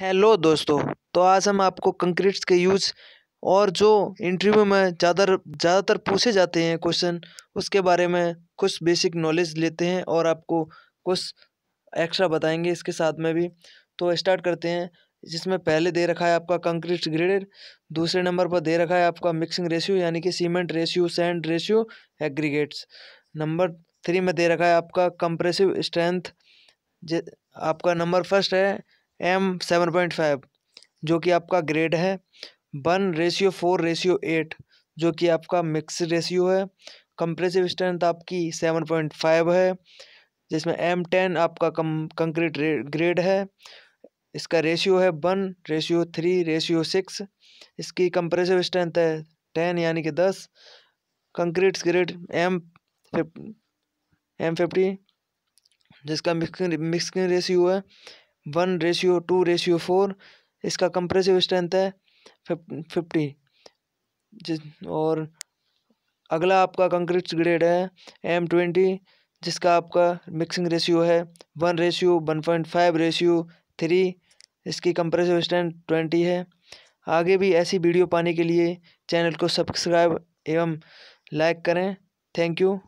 hello दोस्तों तो आज हम आपको कंक्रीट्स के यूज़ और जो इंटरव्यू में ज़्यादा ज़्यादातर पूछे जाते हैं क्वेश्चन उसके बारे में कुछ बेसिक नॉलेज लेते हैं और आपको कुछ एक्स्ट्रा बताएंगे इसके साथ में भी तो स्टार्ट करते हैं जिसमें पहले दे रखा है आपका कंक्रीट ग्रेडेड दूसरे नंबर पर दे रखा है आपका मिक्सिंग रेशियो यानी कि cement ratio sand ratio aggregates number three में दे रखा है आपका कंप्रेसिव स्ट्रेंथ आपका नंबर फर्स्ट है एम सेवन पॉइंट फाइव जो कि आपका ग्रेड है one ratio four ratio eight जो कि आपका मिक्स रेशियो है कंप्रेसिव स्ट्रेंथ आपकी सेवन पॉइंट फाइव है जिसमें एम टेन आपका कम कंक्रीट ग्रेड है इसका रेशियो है one ratio three ratio six इसकी कंप्रेसिव स्ट्रेंथ है टेन यानी कि दस concrete grade M M fifty जिसका मिक्सिंग मिक्सिंग रेशियो है one ratio two ratio four इसका कंप्रेसिव स्ट्रेंथ है फिफ्टी जिस और अगला आपका कंक्रीट ग्रेड है एम ट्वेंटी जिसका आपका मिक्सिंग रेशियो है one ratio one point five ratio three इसकी कंप्रेसिव स्ट्रेंथ ट्वेंटी है आगे भी ऐसी वीडियो पाने के लिए चैनल को सब्सक्राइब एवं लाइक करें थैंक यू